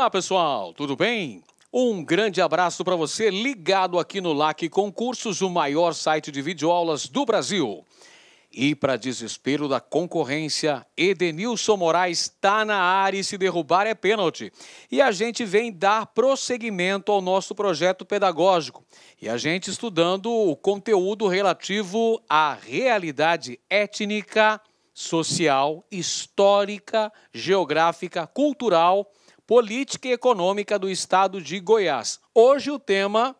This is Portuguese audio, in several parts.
Olá pessoal, tudo bem? Um grande abraço para você ligado aqui no LAC Concursos, o maior site de videoaulas do Brasil. E para desespero da concorrência, Edenilson Moraes está na área e se derrubar é pênalti. E a gente vem dar prosseguimento ao nosso projeto pedagógico. E a gente estudando o conteúdo relativo à realidade étnica, social, histórica, geográfica, cultural Política Econômica do Estado de Goiás. Hoje o tema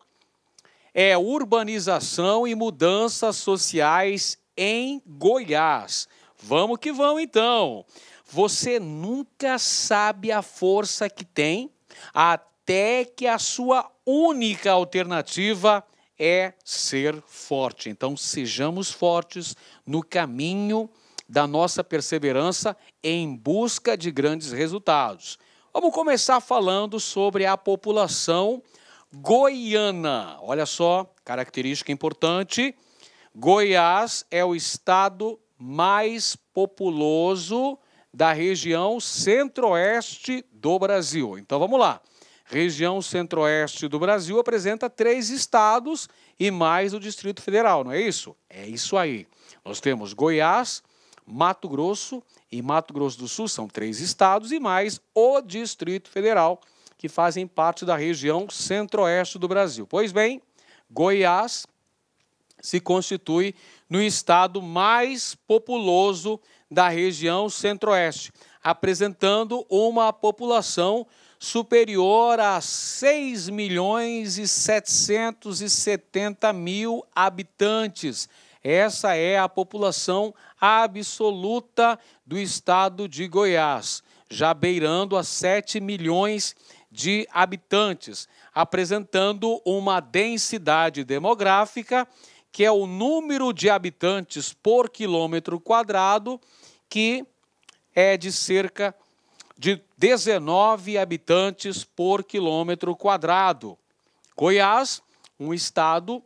é urbanização e mudanças sociais em Goiás. Vamos que vamos então. Você nunca sabe a força que tem até que a sua única alternativa é ser forte. Então sejamos fortes no caminho da nossa perseverança em busca de grandes resultados. Vamos começar falando sobre a população goiana. Olha só, característica importante. Goiás é o estado mais populoso da região centro-oeste do Brasil. Então vamos lá. Região centro-oeste do Brasil apresenta três estados e mais o Distrito Federal, não é isso? É isso aí. Nós temos Goiás, Mato Grosso e Mato Grosso do Sul são três estados e mais o Distrito Federal, que fazem parte da região centro-oeste do Brasil. Pois bem, Goiás se constitui no estado mais populoso da região centro-oeste, apresentando uma população superior a 6 milhões e 770 mil habitantes essa é a população absoluta do estado de Goiás, já beirando a 7 milhões de habitantes, apresentando uma densidade demográfica que é o número de habitantes por quilômetro quadrado, que é de cerca de 19 habitantes por quilômetro quadrado. Goiás, um estado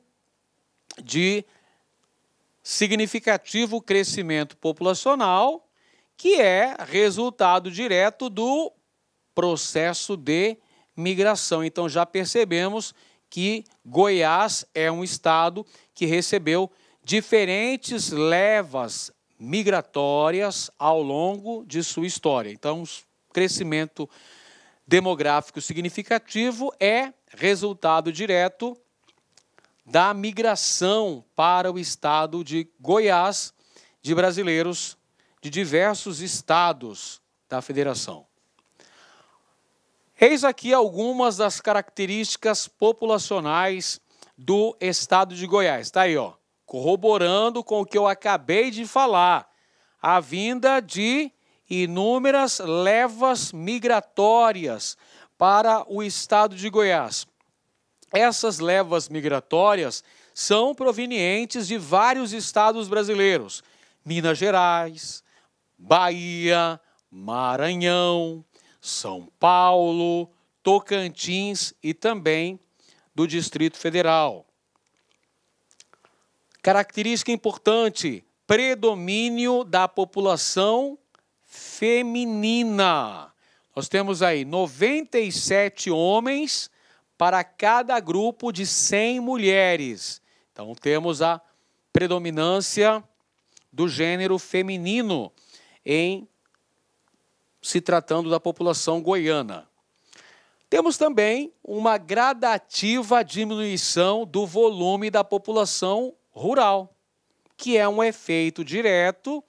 de significativo crescimento populacional, que é resultado direto do processo de migração. Então já percebemos que Goiás é um estado que recebeu diferentes levas migratórias ao longo de sua história. Então, crescimento demográfico significativo é resultado direto da migração para o estado de Goiás de brasileiros de diversos estados da federação. Eis aqui algumas das características populacionais do estado de Goiás. Está aí, ó, corroborando com o que eu acabei de falar. A vinda de inúmeras levas migratórias para o estado de Goiás. Essas levas migratórias são provenientes de vários estados brasileiros: Minas Gerais, Bahia, Maranhão, São Paulo, Tocantins e também do Distrito Federal. Característica importante: predomínio da população feminina. Nós temos aí 97 homens para cada grupo de 100 mulheres. Então temos a predominância do gênero feminino em se tratando da população goiana. Temos também uma gradativa diminuição do volume da população rural, que é um efeito direto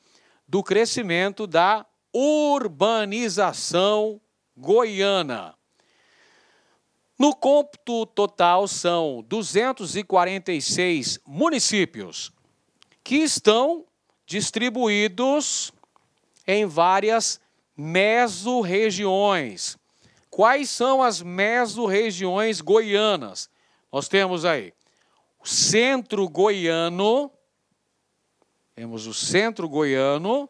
do crescimento da urbanização goiana. No cômputo total, são 246 municípios que estão distribuídos em várias mesorregiões. Quais são as mesorregiões goianas? Nós temos aí o centro goiano, temos o centro goiano,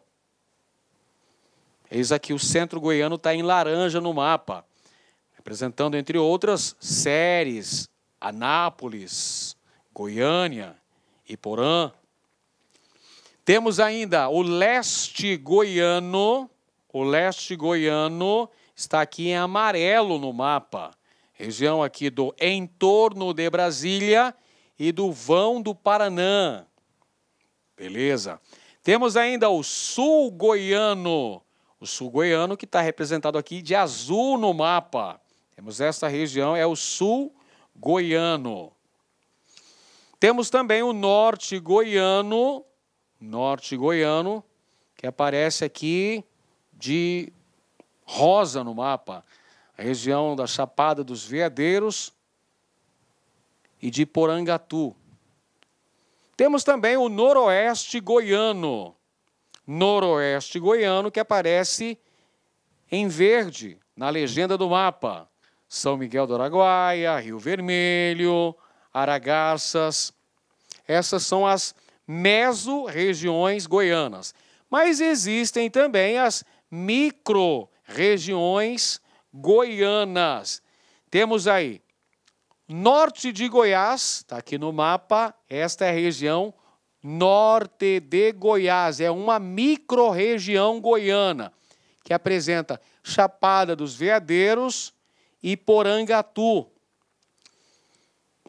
eis aqui o centro goiano está em laranja no mapa apresentando, entre outras, Séries, Anápolis, Goiânia, Iporã. Temos ainda o leste goiano, o leste goiano está aqui em amarelo no mapa, região aqui do entorno de Brasília e do vão do Paraná. Beleza. Temos ainda o sul goiano, o sul goiano que está representado aqui de azul no mapa. Temos esta região, é o sul goiano. Temos também o norte goiano, norte goiano, que aparece aqui de rosa no mapa, a região da Chapada dos Veadeiros e de Porangatu. Temos também o noroeste goiano, noroeste goiano que aparece em verde na legenda do mapa. São Miguel do Araguaia, Rio Vermelho, Aragarças. Essas são as mesorregiões goianas. Mas existem também as micro-regiões goianas. Temos aí norte de Goiás, está aqui no mapa, esta é a região norte de Goiás, é uma micro-região goiana que apresenta Chapada dos Veadeiros, Porangatu.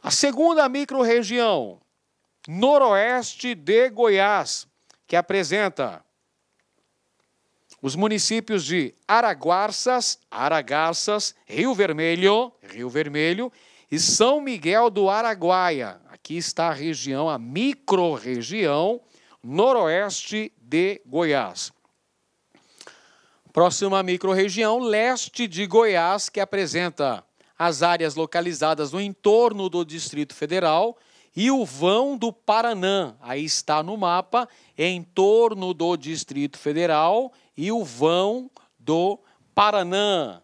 A segunda microrregião, noroeste de Goiás, que apresenta os municípios de Araguarças, Aragarças, Rio Vermelho, Rio Vermelho e São Miguel do Araguaia. Aqui está a região, a microrregião noroeste de Goiás. Próxima microrregião, leste de Goiás, que apresenta as áreas localizadas no entorno do Distrito Federal e o vão do Paranã. Aí está no mapa, em torno do Distrito Federal e o vão do Paranã.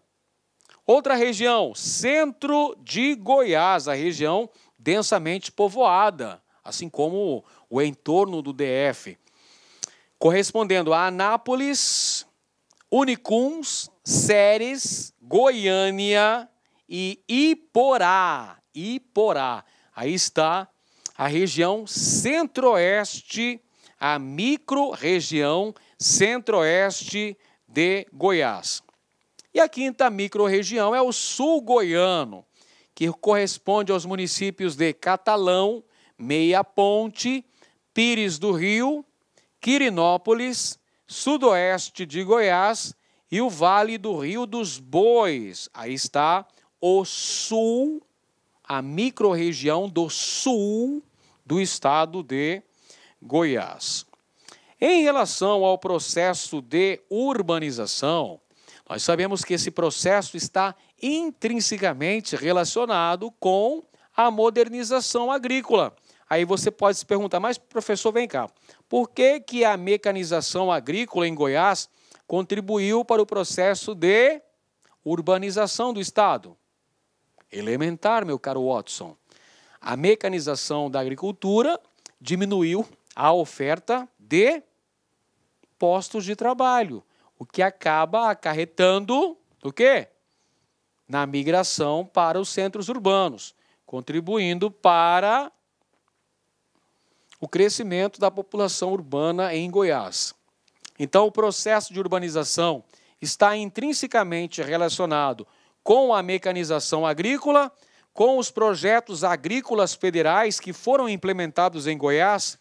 Outra região, centro de Goiás, a região densamente povoada, assim como o entorno do DF. Correspondendo a Anápolis, Unicuns, Ceres, Goiânia e Iporá. Iporá. Aí está a região centro-oeste, a micro-região centro-oeste de Goiás. E a quinta micro-região é o sul goiano, que corresponde aos municípios de Catalão, Meia Ponte, Pires do Rio, Quirinópolis, sudoeste de Goiás e o Vale do Rio dos Bois. Aí está o sul, a microrregião do sul do estado de Goiás. Em relação ao processo de urbanização, nós sabemos que esse processo está intrinsecamente relacionado com a modernização agrícola. Aí você pode se perguntar, mas professor, vem cá, por que, que a mecanização agrícola em Goiás contribuiu para o processo de urbanização do Estado? Elementar, meu caro Watson. A mecanização da agricultura diminuiu a oferta de postos de trabalho, o que acaba acarretando o quê? Na migração para os centros urbanos, contribuindo para o crescimento da população urbana em Goiás. Então, o processo de urbanização está intrinsecamente relacionado com a mecanização agrícola, com os projetos agrícolas federais que foram implementados em Goiás,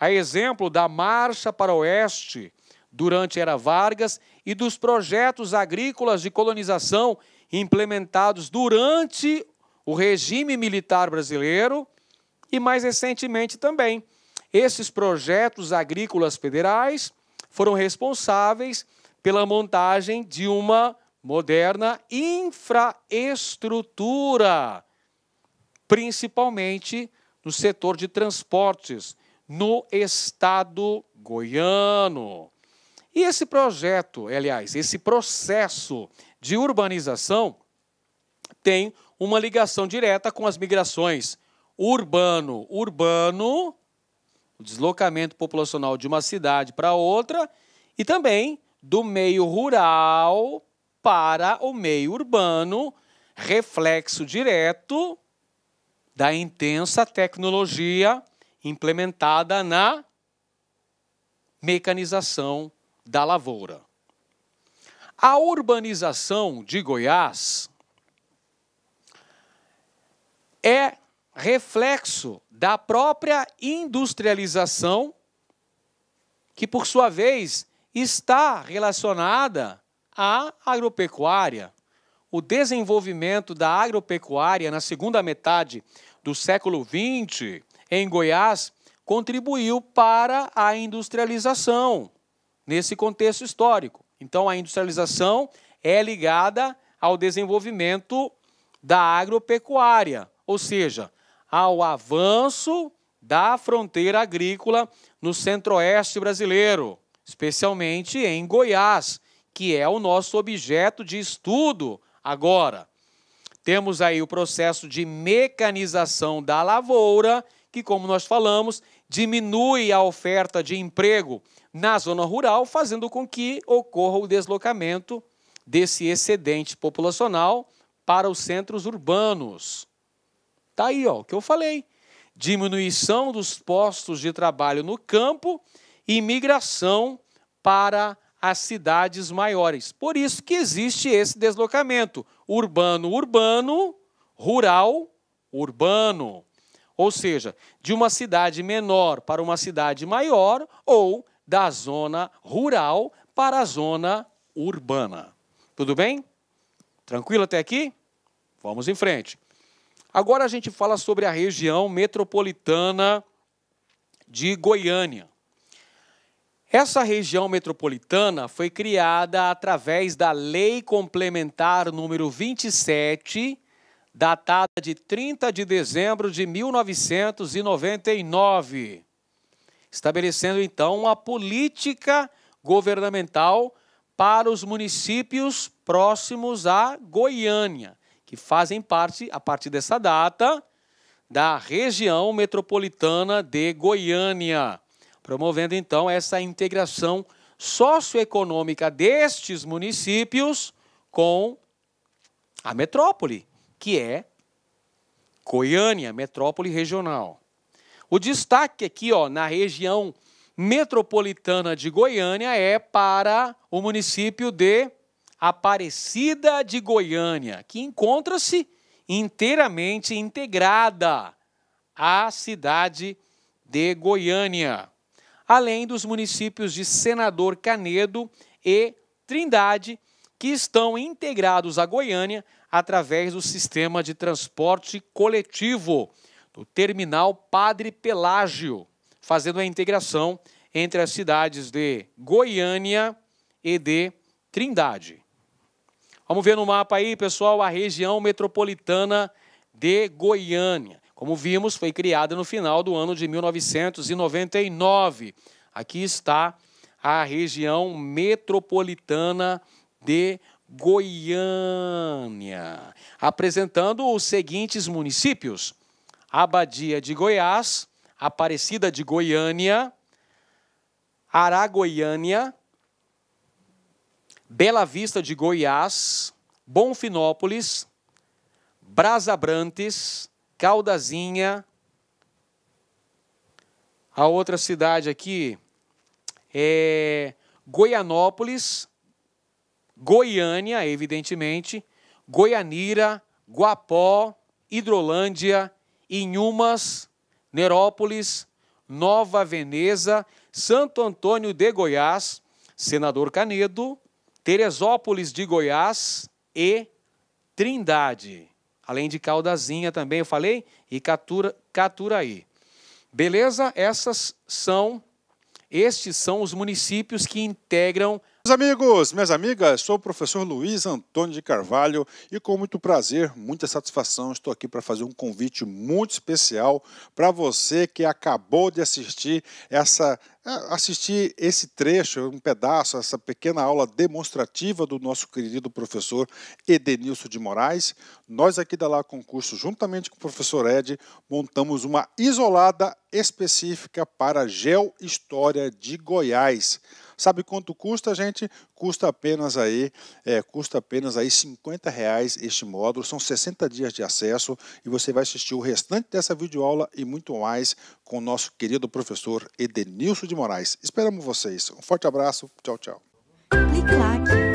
a exemplo da Marcha para o Oeste durante Era Vargas e dos projetos agrícolas de colonização implementados durante o regime militar brasileiro e mais recentemente também. Esses projetos agrícolas federais foram responsáveis pela montagem de uma moderna infraestrutura, principalmente no setor de transportes, no estado goiano. E esse projeto, aliás, esse processo de urbanização tem uma ligação direta com as migrações urbano. Urbano, o deslocamento populacional de uma cidade para outra, e também do meio rural para o meio urbano, reflexo direto da intensa tecnologia implementada na mecanização da lavoura. A urbanização de Goiás é reflexo da própria industrialização, que por sua vez está relacionada à agropecuária. O desenvolvimento da agropecuária na segunda metade do século XX em Goiás contribuiu para a industrialização nesse contexto histórico. Então, a industrialização é ligada ao desenvolvimento da agropecuária, ou seja, ao avanço da fronteira agrícola no centro-oeste brasileiro, especialmente em Goiás, que é o nosso objeto de estudo agora. Temos aí o processo de mecanização da lavoura, que, como nós falamos, diminui a oferta de emprego na zona rural, fazendo com que ocorra o deslocamento desse excedente populacional para os centros urbanos. Está aí ó, o que eu falei. Diminuição dos postos de trabalho no campo e migração para as cidades maiores. Por isso que existe esse deslocamento urbano, urbano, rural, urbano. Ou seja, de uma cidade menor para uma cidade maior ou da zona rural para a zona urbana. Tudo bem? Tranquilo até aqui? Vamos em frente. Agora a gente fala sobre a região metropolitana de Goiânia. Essa região metropolitana foi criada através da Lei Complementar número 27, datada de 30 de dezembro de 1999, estabelecendo então uma política governamental para os municípios próximos à Goiânia que fazem parte, a partir dessa data, da região metropolitana de Goiânia, promovendo então essa integração socioeconômica destes municípios com a metrópole, que é Goiânia, metrópole regional. O destaque aqui, ó, na região metropolitana de Goiânia é para o município de Aparecida de Goiânia, que encontra-se inteiramente integrada à cidade de Goiânia, além dos municípios de Senador Canedo e Trindade, que estão integrados à Goiânia através do sistema de transporte coletivo do terminal Padre Pelágio, fazendo a integração entre as cidades de Goiânia e de Trindade. Vamos ver no mapa aí, pessoal, a região metropolitana de Goiânia. Como vimos, foi criada no final do ano de 1999. Aqui está a região metropolitana de Goiânia, apresentando os seguintes municípios: Abadia de Goiás, Aparecida de Goiânia, Aragoiânia, Bela Vista de Goiás, Bonfinópolis, Brasabrantes, Caldazinha. A outra cidade aqui é Goianópolis, Goiânia, evidentemente, Goianira, Guapó, Hidrolândia, Inhumas, Nerópolis, Nova Veneza, Santo Antônio de Goiás, Senador Canedo, Teresópolis de Goiás e Trindade. Além de Caldazinha também, eu falei, e Catura, Caturaí. Beleza? Essas são, estes são os municípios que integram meus amigos, minhas amigas, sou o professor Luiz Antônio de Carvalho e com muito prazer, muita satisfação, estou aqui para fazer um convite muito especial para você que acabou de assistir essa é, assistir esse trecho, um pedaço, essa pequena aula demonstrativa do nosso querido professor Edenilson de Moraes, nós aqui da Lá Concurso, juntamente com o professor Ed, montamos uma isolada específica para História de Goiás. Sabe quanto custa, gente? Custa apenas aí, é, custa apenas aí 50 reais este módulo, são 60 dias de acesso e você vai assistir o restante dessa videoaula e muito mais com o nosso querido professor Edenilson de Moraes. Esperamos vocês. Um forte abraço, tchau, tchau. Clique lá.